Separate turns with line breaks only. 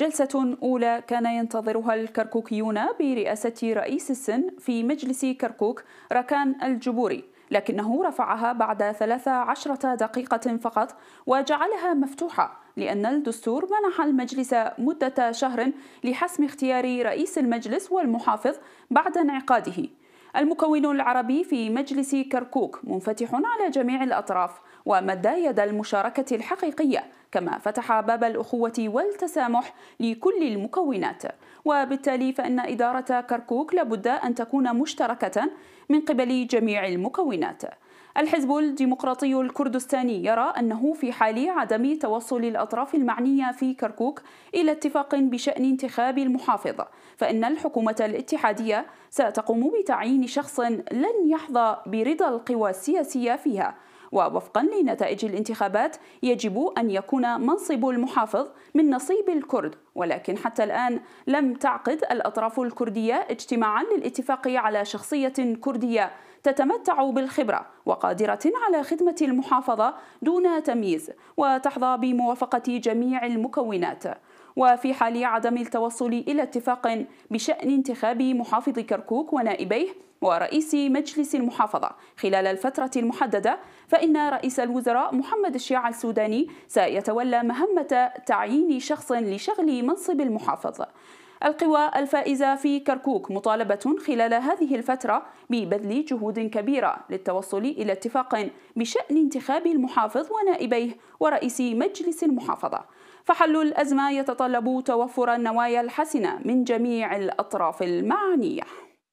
جلسة أولى كان ينتظرها الكركوكيون برئاسة رئيس السن في مجلس كركوك ركان الجبوري لكنه رفعها بعد 13 دقيقة فقط وجعلها مفتوحة لأن الدستور منح المجلس مدة شهر لحسم اختيار رئيس المجلس والمحافظ بعد انعقاده المكون العربي في مجلس كركوك منفتح على جميع الأطراف ومد يد المشاركة الحقيقية كما فتح باب الأخوة والتسامح لكل المكونات وبالتالي فإن إدارة كركوك لابد أن تكون مشتركة من قبل جميع المكونات الحزب الديمقراطي الكردستاني يرى أنه في حال عدم توصل الأطراف المعنية في كركوك إلى اتفاق بشأن انتخاب المحافظ فإن الحكومة الاتحادية ستقوم بتعيين شخص لن يحظى برضا القوى السياسية فيها ووفقا لنتائج الانتخابات يجب أن يكون منصب المحافظ من نصيب الكرد ولكن حتى الآن لم تعقد الأطراف الكردية اجتماعا للاتفاق على شخصية كردية تتمتع بالخبرة وقادرة على خدمة المحافظة دون تمييز وتحظى بموافقة جميع المكونات وفي حال عدم التوصل إلى اتفاق بشأن انتخاب محافظ كركوك ونائبيه ورئيس مجلس المحافظة خلال الفترة المحددة فإن رئيس الوزراء محمد الشيع السوداني سيتولى مهمة تعيين شخص لشغل منصب المحافظ القوى الفائزة في كركوك مطالبة خلال هذه الفترة ببذل جهود كبيرة للتوصل إلى اتفاق بشأن انتخاب المحافظ ونائبيه ورئيس مجلس المحافظة فحل الأزمة يتطلب توفر النوايا الحسنة من جميع الأطراف المعنية